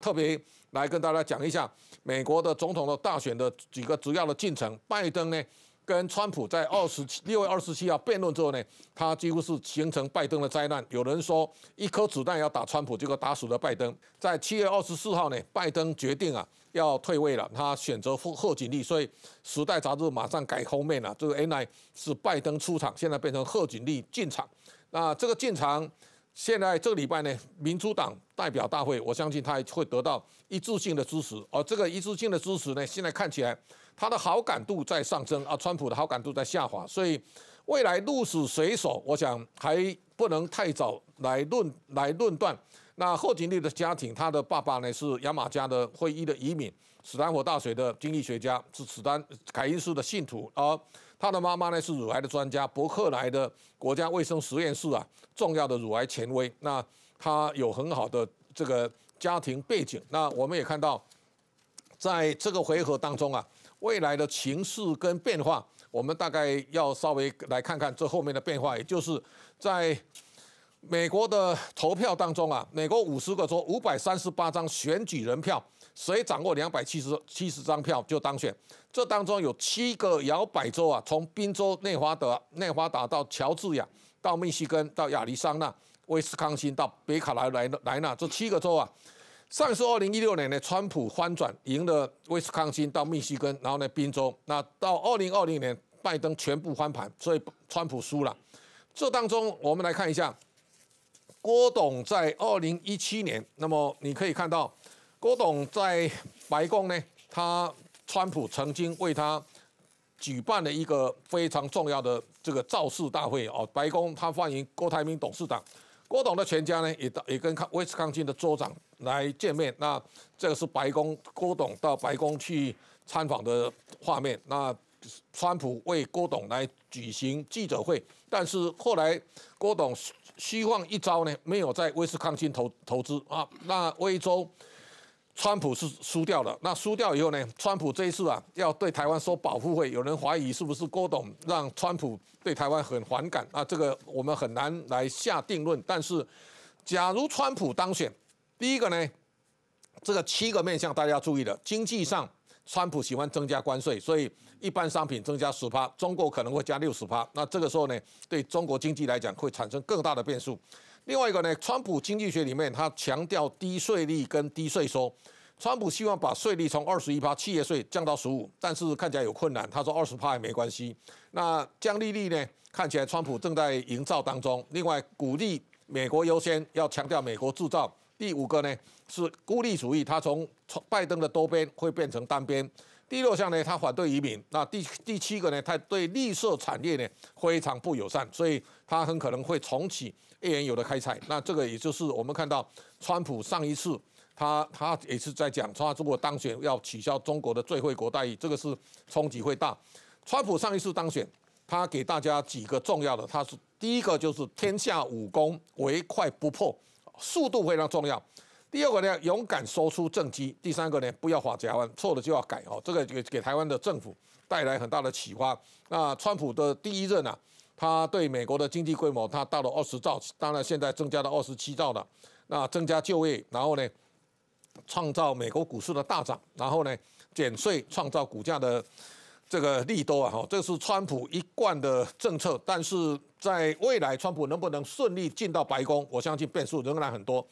特别来跟大家讲一下美国的总统的大选的几个主要的进程。拜登呢跟川普在二十七六月二十七号辩论之后呢，他几乎是形成拜登的灾难。有人说一颗子弹要打川普，结果打死了拜登。在七月二十四号呢，拜登决定啊要退位了，他选择贺锦丽，所以《时代》杂志马上改封面了，这个原来是拜登出场，现在变成贺锦丽进场。那这个进场。现在这个礼拜呢，民主党代表大会，我相信他会得到一致性的支持。而这个一致性的支持呢，现在看起来他的好感度在上升啊，川普的好感度在下滑，所以未来鹿死谁手，我想还不能太早来论来论断。那霍锦利的家庭，他的爸爸呢是牙买加的会议的移民，斯坦福大学的经济学家，是斯坦凯因斯的信徒啊。他的妈妈呢是乳癌的专家，伯克莱的国家卫生实验室啊重要的乳癌权威。那他有很好的这个家庭背景。那我们也看到，在这个回合当中啊，未来的情势跟变化，我们大概要稍微来看看这后面的变化，也就是在。美国的投票当中啊，美国五十个州五百三十八张选举人票，谁掌握两百七十七十张票就当选。这当中有七个摇摆州啊，从宾州、内华德、内华达到乔治亚，到密西根，到亚利桑那、威斯康星到北卡莱莱莱纳这七个州啊。上次二零一六年的川普翻转赢了威斯康星到密西根，然后呢宾州，那到二零二零年拜登全部翻盘，所以川普输了。这当中我们来看一下。郭董在二零一七年，那么你可以看到，郭董在白宫呢，他川普曾经为他举办了一个非常重要的这个造势大会哦，白宫他欢迎郭台铭董事长，郭董的全家呢也到也跟威斯康星的州长来见面，那这个是白宫郭董到白宫去参访的画面，那。川普为郭董来举行记者会，但是后来郭董虚晃一招呢，没有在威斯康星投投资啊，那威州川普是输掉了。那输掉以后呢，川普这一次啊要对台湾收保护费，有人怀疑是不是郭董让川普对台湾很反感啊？这个我们很难来下定论。但是假如川普当选，第一个呢，这个七个面向大家注意的，经济上。川普喜欢增加关税，所以一般商品增加十趴，中国可能会加六十趴。那这个时候呢，对中国经济来讲会产生更大的变数。另外一个呢，川普经济学里面他强调低税率跟低税收，川普希望把税率从二十一趴企业税降到十五，但是看起来有困难。他说二十趴也没关系。那降利率呢，看起来川普正在营造当中。另外鼓励美国优先，要强调美国制造。第五个呢是孤立主义，他从拜登的多边会变成单边。第六项呢，他反对移民。那第第七个呢，他对绿色产业呢非常不友善，所以他很可能会重启页岩油的开采。那这个也就是我们看到川普上一次，他他也是在讲，他中国当选要取消中国的最惠国待遇，这个是冲击会大。川普上一次当选，他给大家几个重要的，他是第一个就是天下武功唯快不破。速度非常重要。第二个呢，勇敢说出政绩。第三个呢，不要划家湾，错了就要改哦。这个给给台湾的政府带来很大的启发。那川普的第一任啊，他对美国的经济规模，他到了二十兆，当然现在增加到二十七兆了。那增加就业，然后呢，创造美国股市的大涨，然后呢，减税创造股价的。这个利多啊，哈，这是川普一贯的政策，但是在未来，川普能不能顺利进到白宫，我相信变数仍然很多。